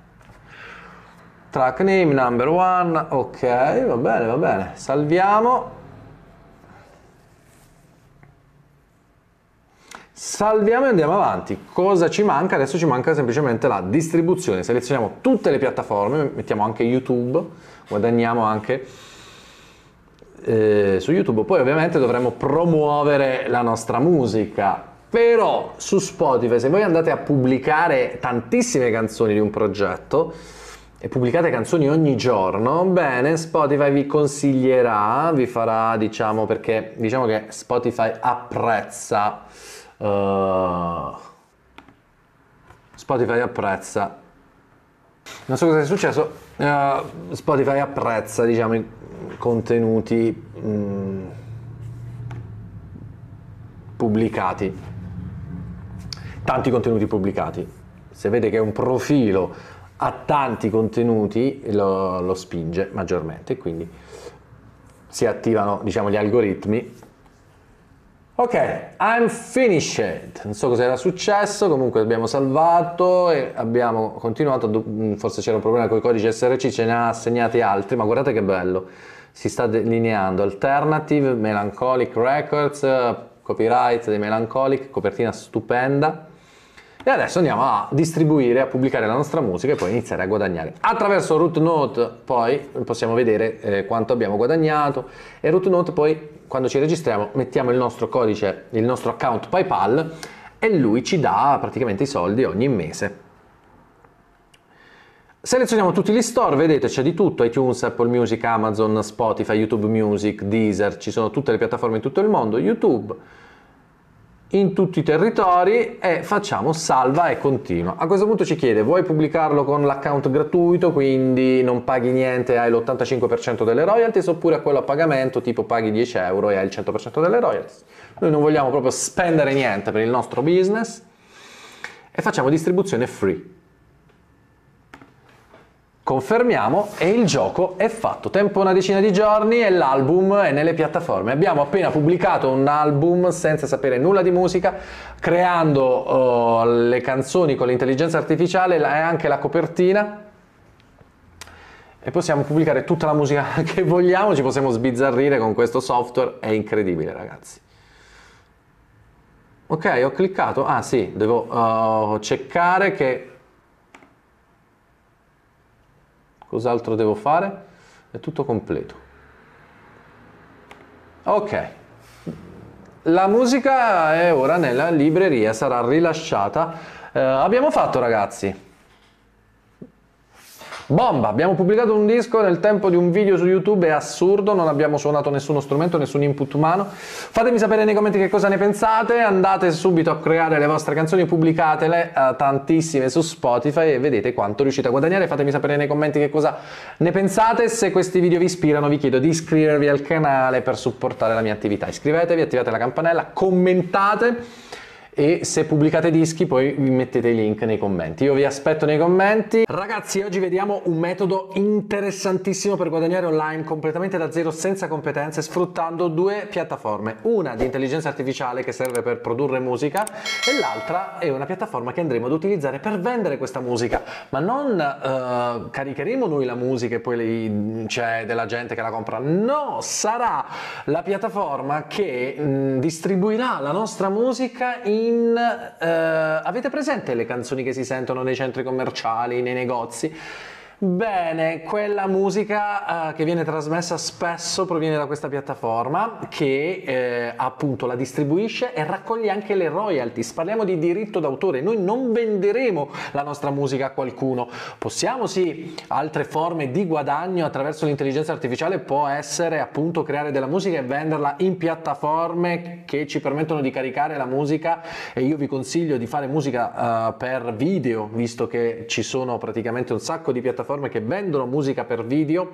Track name, number one, ok, va bene, va bene. Salviamo. Salviamo e andiamo avanti. Cosa ci manca? Adesso ci manca semplicemente la distribuzione. Selezioniamo tutte le piattaforme, mettiamo anche YouTube, guadagniamo anche eh, su YouTube, poi ovviamente dovremmo promuovere la nostra musica. Però su Spotify, se voi andate a pubblicare tantissime canzoni di un progetto, e pubblicate canzoni ogni giorno, bene, Spotify vi consiglierà, vi farà, diciamo, perché diciamo che Spotify apprezza. Uh, Spotify apprezza. Non so cosa è successo. Uh, Spotify apprezza, diciamo, contenuti mm, pubblicati, tanti contenuti pubblicati. Se vede che un profilo ha tanti contenuti lo, lo spinge maggiormente, quindi si attivano diciamo, gli algoritmi Ok, I'm finished. Non so cosa era successo, comunque abbiamo salvato e abbiamo continuato. Mm, forse c'era un problema con i codici SRC, ce ne ha assegnati altri, ma guardate che bello. Si sta delineando Alternative, Melancholic Records, copyright dei Melancholic, copertina stupenda. E adesso andiamo a distribuire, a pubblicare la nostra musica e poi iniziare a guadagnare. Attraverso Root Note poi possiamo vedere eh, quanto abbiamo guadagnato e Root Note poi quando ci registriamo mettiamo il nostro codice, il nostro account PayPal e lui ci dà praticamente i soldi ogni mese. Selezioniamo tutti gli store, vedete c'è di tutto, iTunes, Apple Music, Amazon, Spotify, YouTube Music, Deezer, ci sono tutte le piattaforme in tutto il mondo, YouTube, in tutti i territori e facciamo salva e continua. A questo punto ci chiede vuoi pubblicarlo con l'account gratuito quindi non paghi niente e hai l'85% delle royalties oppure a quello a pagamento tipo paghi 10 euro e hai il 100% delle royalties. Noi non vogliamo proprio spendere niente per il nostro business e facciamo distribuzione free. Confermiamo e il gioco è fatto. Tempo una decina di giorni e l'album è nelle piattaforme. Abbiamo appena pubblicato un album senza sapere nulla di musica, creando uh, le canzoni con l'intelligenza artificiale e anche la copertina e possiamo pubblicare tutta la musica [laughs] che vogliamo, ci possiamo sbizzarrire con questo software, è incredibile ragazzi. Ok, ho cliccato, ah sì, devo uh, eh, cercare che Cos'altro devo fare? È tutto completo. Ok. La musica è ora nella libreria, sarà rilasciata. Eh, abbiamo fatto ragazzi Bomba! Abbiamo pubblicato un disco nel tempo di un video su YouTube, è assurdo, non abbiamo suonato nessuno strumento, nessun input umano. Fatemi sapere nei commenti che cosa ne pensate, andate subito a creare le vostre canzoni, pubblicatele uh, tantissime su Spotify e vedete quanto riuscite a guadagnare. Fatemi sapere nei commenti che cosa ne pensate, se questi video vi ispirano vi chiedo di iscrivervi al canale per supportare la mia attività. Iscrivetevi, attivate la campanella, commentate e se pubblicate dischi poi vi mettete i link nei commenti. Io vi aspetto nei commenti. Ragazzi, oggi vediamo un metodo interessantissimo per guadagnare online completamente da zero senza competenze sfruttando due piattaforme, una di intelligenza artificiale che serve per produrre musica e l'altra è una piattaforma che andremo ad utilizzare per vendere questa musica, ma non eh, caricheremo noi la musica e poi c'è della gente che la compra, no, sarà la piattaforma che mh, mm, distribuirà la nostra musica in in... Eh, avete presente le canzoni che si sentono nei centri commerciali, nei negozi? Bene, quella musica eh, che viene trasmessa spesso proviene da questa piattaforma che eh, appunto la distribuisce e raccoglie anche le royalties. Parliamo di diritto d'autore, noi non venderemo la nostra musica a qualcuno. Possiamo sì, altre forme di guadagno attraverso l'intelligenza artificiale può essere appunto creare della musica e venderla in piattaforme che ci permettono di caricare la musica e io vi consiglio di fare musica eh, per video, visto che ci sono praticamente un sacco di piattaforme piattaforme che vendono musica per video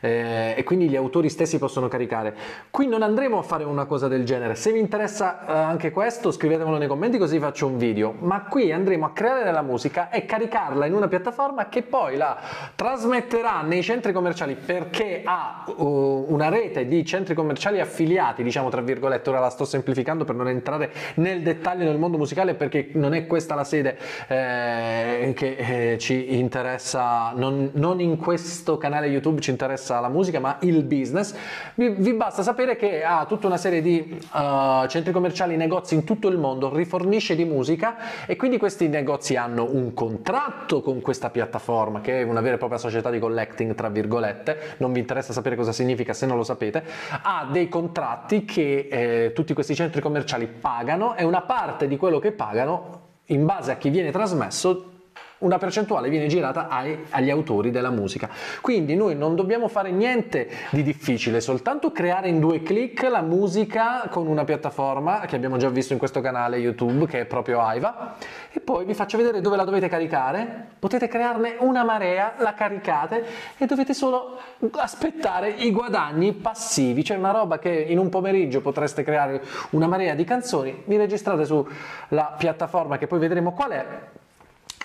eh, e quindi gli autori stessi possono caricare. Qui non andremo a fare una cosa del genere, se vi interessa eh, anche questo scrivetemelo nei commenti così faccio un video, ma qui andremo a creare della musica e caricarla in una piattaforma che poi la trasmetterà nei centri commerciali perché ha uh, una rete di centri commerciali affiliati, diciamo tra virgolette, ora la sto semplificando per non entrare nel dettaglio del mondo musicale perché non è questa la sede eh, che eh, ci interessa, non, non in questo canale YouTube ci interessa interessa la musica ma il business, vi, vi basta sapere che ha tutta una serie di uh, centri commerciali, negozi in tutto il mondo, rifornisce di musica e quindi questi negozi hanno un contratto con questa piattaforma che è una vera e propria società di collecting tra virgolette, non vi interessa sapere cosa significa se non lo sapete, ha dei contratti che eh, tutti questi centri commerciali pagano e una parte di quello che pagano in base a chi viene trasmesso una percentuale viene girata ai, agli autori della musica. Quindi noi non dobbiamo fare niente di difficile, soltanto creare in due clic la musica con una piattaforma che abbiamo già visto in questo canale YouTube che è proprio Aiva e poi vi faccio vedere dove la dovete caricare, potete crearne una marea, la caricate e dovete solo aspettare i guadagni passivi, cioè una roba che in un pomeriggio potreste creare una marea di canzoni, vi registrate sulla piattaforma che poi vedremo qual è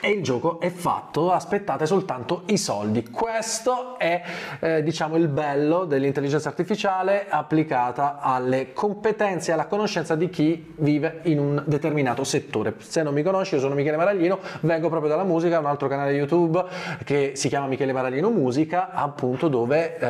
e il gioco è fatto, aspettate soltanto i soldi. Questo è eh, diciamo il bello dell'intelligenza artificiale applicata alle competenze e alla conoscenza di chi vive in un determinato settore. Se non mi conosci, io sono Michele Maraglino, vengo proprio dalla musica, un altro canale YouTube che si chiama Michele Maraglino Musica, appunto dove eh,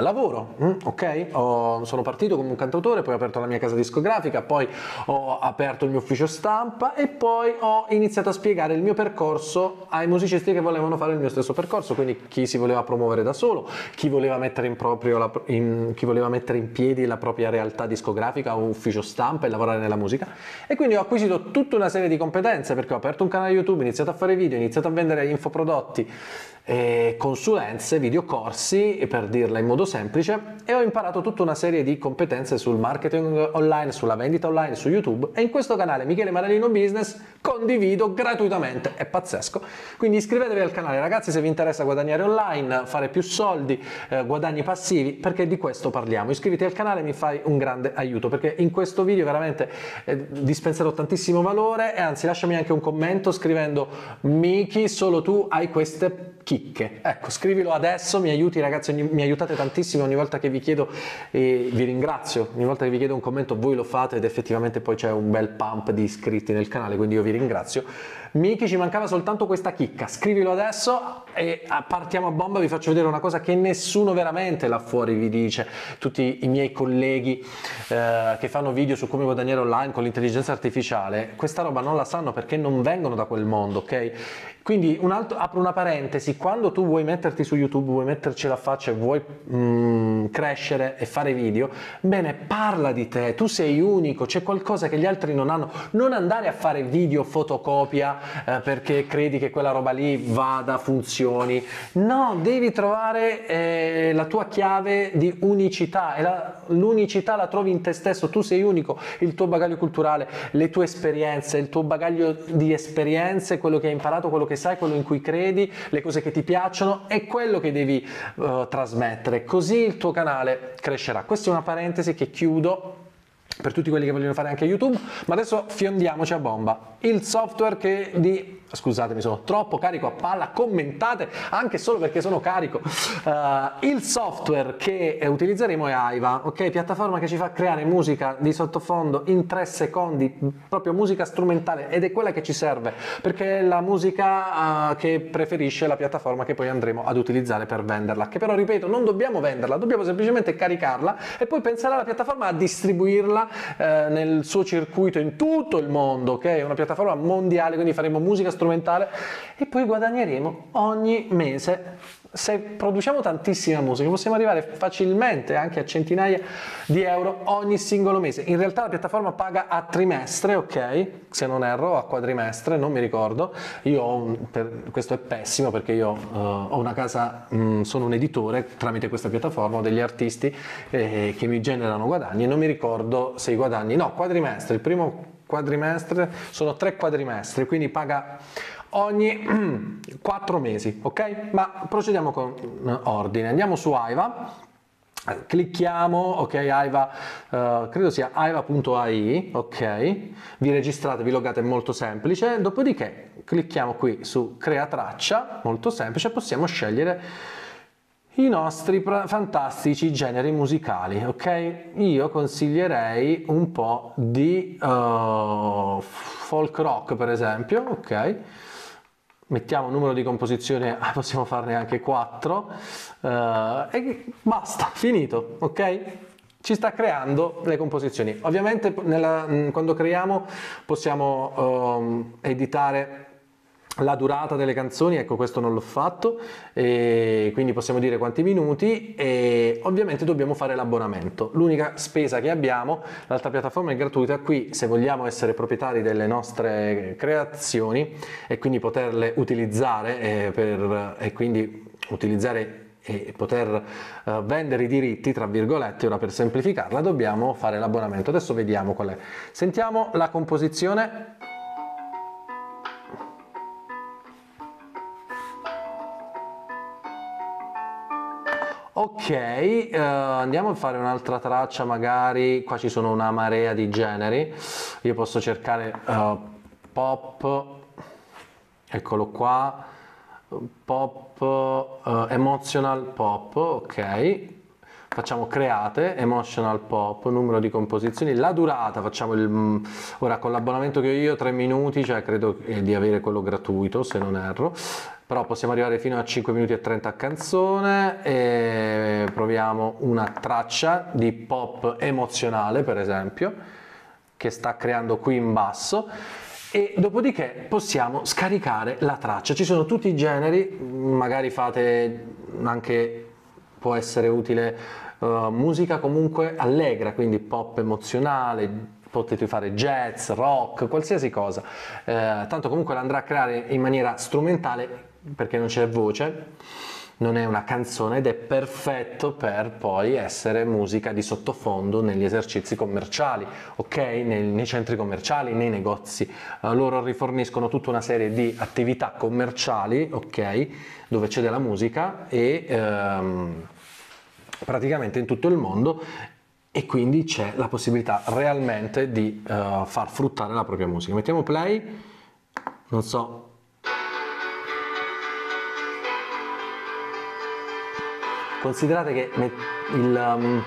lavoro, mm, ok? Ho, sono partito come un cantautore, poi ho aperto la mia casa discografica, poi ho aperto il mio ufficio stampa e poi ho iniziato a spiegare il mio percorso percorso ai musicisti che volevano fare il mio stesso percorso, quindi chi si voleva promuovere da solo, chi voleva mettere in, la, in, chi voleva mettere in piedi la propria realtà discografica o ufficio stampa e lavorare nella musica. E quindi ho acquisito tutta una serie di competenze perché ho aperto un canale YouTube, ho iniziato a fare video, ho iniziato a vendere infoprodotti, eh, consulenze, videocorsi, per dirla in modo semplice, e ho imparato tutta una serie di competenze sul marketing online, sulla vendita online, su YouTube e in questo canale Michele Maralino Business condivido gratuitamente, è pazzesco. Quindi iscrivetevi al canale ragazzi se vi interessa guadagnare online, fare più soldi, eh, guadagni passivi, perché di questo parliamo. Iscriviti al canale, mi fai un grande aiuto, perché in questo video veramente eh, dispenserò tantissimo valore e anzi lasciami anche un commento scrivendo Miki, solo tu hai queste chicche. Ecco, scrivilo adesso, mi aiuti ragazzi, ogni, mi aiutate tantissimo ogni volta che vi chiedo e vi ringrazio, ogni volta che vi chiedo un commento voi lo fate ed effettivamente poi c'è un bel pump di iscritti nel canale, quindi io vi ringrazio. Miki ci mancava soltanto questa chicca, scrivilo adesso e ah, partiamo a bomba, vi faccio vedere una cosa che nessuno veramente là fuori vi dice, tutti i miei colleghi eh, che fanno video su come guadagnare online con l'intelligenza artificiale, questa roba non la sanno perché non vengono da quel mondo, ok? Quindi un altro, apro una parentesi, quando tu vuoi metterti su YouTube, vuoi metterci la faccia e vuoi mm, crescere e fare video, bene, parla di te, tu sei unico, c'è qualcosa che gli altri non hanno. Non andare a fare video fotocopia eh, perché credi che quella roba lì vada, funzioni. No, devi trovare eh, la tua chiave di unicità e la, l'unicità la trovi in te stesso, tu sei unico, il tuo bagaglio culturale, le tue esperienze, il tuo bagaglio di esperienze, quello che hai imparato, quello che che sai, quello in cui credi, le cose che ti piacciono, è quello che devi uh, trasmettere, così il tuo canale crescerà. Questa è una parentesi che chiudo per tutti quelli che vogliono fare anche YouTube, ma adesso fiondiamoci a bomba. Il software che di scusatemi sono troppo carico a palla, commentate anche solo perché sono carico. Uh, il software che utilizzeremo è AIVA, ok? Piattaforma che ci fa creare musica di sottofondo in 3 secondi, proprio musica strumentale ed è quella che ci serve perché è la musica uh, che preferisce la piattaforma che poi andremo ad utilizzare per venderla, che però ripeto non dobbiamo venderla, dobbiamo semplicemente caricarla e poi pensare alla piattaforma a distribuirla uh, nel suo circuito in tutto il mondo, ok? È una piattaforma mondiale, quindi faremo musica strumentale strumentale e poi guadagneremo ogni mese se produciamo tantissima musica possiamo arrivare facilmente anche a centinaia di euro ogni singolo mese in realtà la piattaforma paga a trimestre ok se non erro a quadrimestre non mi ricordo io per, questo è pessimo perché io uh, ho una casa mh, mm, sono un editore tramite questa piattaforma ho degli artisti eh, che mi generano guadagni non mi ricordo se i guadagni no quadrimestre il primo quadrimestre, sono tre quadrimestri, quindi paga ogni [clears throat] quattro mesi, ok? Ma procediamo con eh, ordine. Andiamo su AIVA. Clicchiamo, ok, AIVA, eh, credo sia aiva.ai, ok, vi registrate, vi logate, è molto semplice, dopodiché clicchiamo qui su crea traccia, molto semplice, possiamo scegliere i nostri fantastici generi musicali, ok? Io consiglierei un po' di uh, folk rock, per esempio, ok? Mettiamo un numero di composizione, [laughs] ah, possiamo farne anche quattro, uh, e basta, finito, ok? Ci sta creando le composizioni. Ovviamente nella, quando creiamo possiamo um, editare la durata delle canzoni, ecco questo non l'ho fatto, quindi possiamo dire quanti minuti e ovviamente dobbiamo fare l'abbonamento. L'unica spesa che abbiamo, l'altra piattaforma è gratuita, qui se vogliamo essere proprietari delle nostre creazioni e quindi poterle utilizzare eh, per, e quindi utilizzare e poter uh, vendere i diritti, tra virgolette, ora per semplificarla dobbiamo fare l'abbonamento. Adesso vediamo qual è. Sentiamo la composizione Ok, eh, andiamo a fare un'altra traccia magari, qua ci sono una marea di generi, io posso cercare eh, pop, eccolo qua, pop, eh, emotional pop, ok, facciamo create, emotional pop, numero di composizioni, la durata, facciamo il, mm, ora con l'abbonamento che ho io 3 minuti, cioè credo eh, di avere quello gratuito se non erro, però possiamo arrivare fino a 5 minuti e 30 a canzone e proviamo una traccia di pop emozionale per esempio che sta creando qui in basso e dopodiché possiamo scaricare la traccia ci sono tutti i generi magari fate anche può essere utile uh, musica comunque allegra quindi pop emozionale potete fare jazz, rock, qualsiasi cosa, eh, tanto comunque l'andrà a creare in maniera strumentale perché non c'è voce, non è una canzone ed è perfetto per poi essere musica di sottofondo negli esercizi commerciali, ok? Nei, nei centri commerciali, nei negozi. Uh, loro riforniscono tutta una serie di attività commerciali, ok? Dove c'è della musica e ehm, praticamente in tutto il mondo e quindi c'è la possibilità realmente di uh, far fruttare la propria musica. Mettiamo play, non so Considerate che il... Um,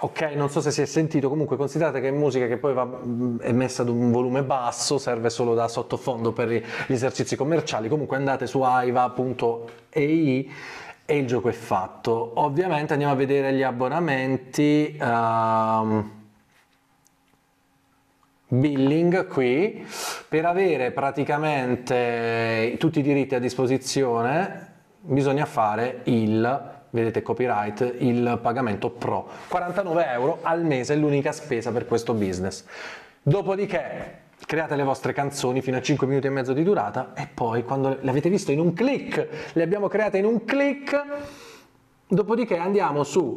ok, non so se si è sentito, comunque considerate che è musica che poi va, mm, è messa ad un volume basso, serve solo da sottofondo per gli esercizi commerciali, comunque andate su aiva.ei e il gioco è fatto. Ovviamente andiamo a vedere gli abbonamenti. Um, billing qui per avere praticamente tutti i diritti a disposizione bisogna fare il vedete copyright il pagamento pro 49 euro al mese è l'unica spesa per questo business dopodiché create le vostre canzoni fino a 5 minuti e mezzo di durata e poi quando le avete visto in un click le abbiamo create in un click dopodiché andiamo su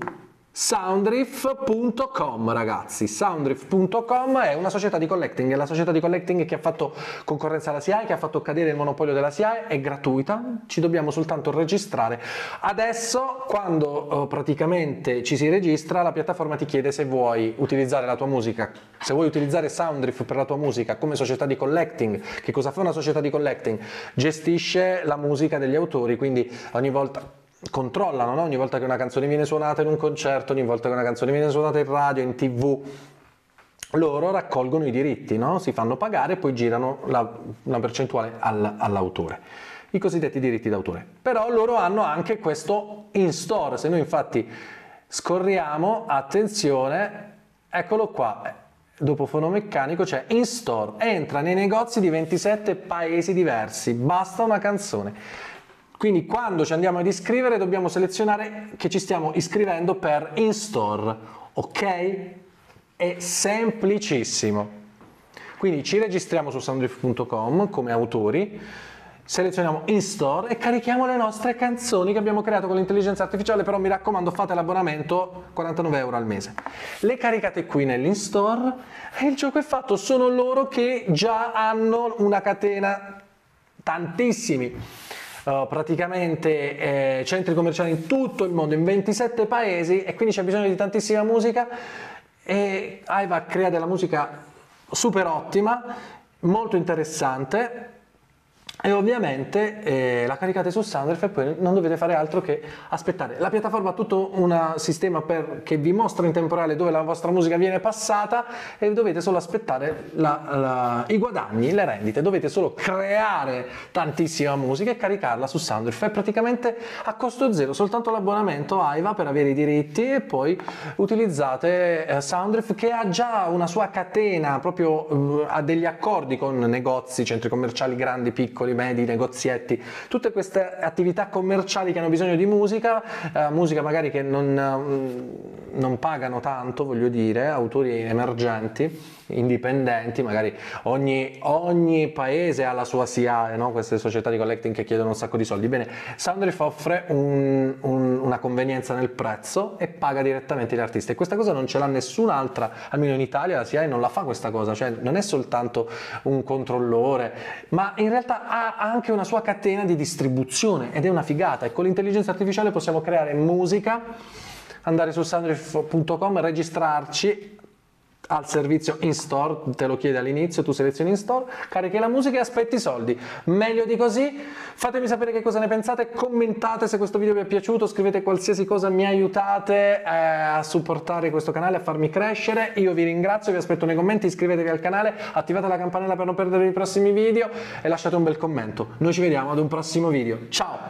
Soundriff.com ragazzi, soundriff.com è una società di collecting, è la società di collecting che ha fatto concorrenza alla SIAE, che ha fatto cadere il monopolio della SIAE, è gratuita, ci dobbiamo soltanto registrare. Adesso quando eh, praticamente ci si registra la piattaforma ti chiede se vuoi utilizzare la tua musica, se vuoi utilizzare Soundriff per la tua musica come società di collecting, che cosa fa una società di collecting? Gestisce la musica degli autori, quindi ogni volta controllano no? ogni volta che una canzone viene suonata in un concerto, ogni volta che una canzone viene suonata in radio, in tv. Loro raccolgono i diritti, no? si fanno pagare e poi girano la, una percentuale al, all'autore, i cosiddetti diritti d'autore. Però loro hanno anche questo in store, se noi infatti scorriamo, attenzione, eccolo qua, dopo fonomeccanico c'è cioè in store, entra nei negozi di 27 paesi diversi, basta una canzone. Quindi quando ci andiamo ad iscrivere dobbiamo selezionare che ci stiamo iscrivendo per in store, ok? È semplicissimo. Quindi ci registriamo su soundriff.com come autori, selezioniamo in store e carichiamo le nostre canzoni che abbiamo creato con l'intelligenza artificiale, però mi raccomando fate l'abbonamento 49 euro al mese. Le caricate qui nell'in store e il gioco è fatto, sono loro che già hanno una catena, tantissimi eh, praticamente eh, centri commerciali in tutto il mondo, in 27 paesi e quindi c'è bisogno di tantissima musica e Aiva crea della musica super ottima, molto interessante e ovviamente eh, la caricate su Soundref e poi non dovete fare altro che aspettare. La piattaforma ha tutto un sistema per, che vi mostra in tempo reale dove la vostra musica viene passata e dovete solo aspettare la, la, i guadagni, le rendite, dovete solo creare tantissima musica e caricarla su Soundref. È praticamente a costo zero, soltanto l'abbonamento AIVA per avere i diritti e poi utilizzate eh, Soundref che ha già una sua catena, proprio eh, ha degli accordi con negozi, centri commerciali grandi, piccoli rimedi, negozietti, tutte queste attività commerciali che hanno bisogno di musica, eh, musica magari che non, mm, non pagano tanto, voglio dire, autori emergenti, indipendenti, magari ogni, ogni, paese ha la sua SIAE, no? queste società di collecting che chiedono un sacco di soldi. Bene, Soundriff offre un, un, una convenienza nel prezzo e paga direttamente gli artisti e questa cosa non ce l'ha nessun'altra, almeno in Italia la SIAE non la fa questa cosa, cioè non è soltanto un controllore, ma in realtà ha anche una sua catena di distribuzione ed è una figata e con l'intelligenza artificiale possiamo creare musica andare su soundriff.com, registrarci, al servizio in store, te lo chiede all'inizio, tu selezioni in store, carichi la musica e aspetti i soldi. Meglio di così? Fatemi sapere che cosa ne pensate, commentate se questo video vi è piaciuto, scrivete qualsiasi cosa, mi aiutate eh, a supportare questo canale, a farmi crescere. Io vi ringrazio, vi aspetto nei commenti, iscrivetevi al canale, attivate la campanella per non perdere i prossimi video e lasciate un bel commento. Noi ci vediamo ad un prossimo video. Ciao!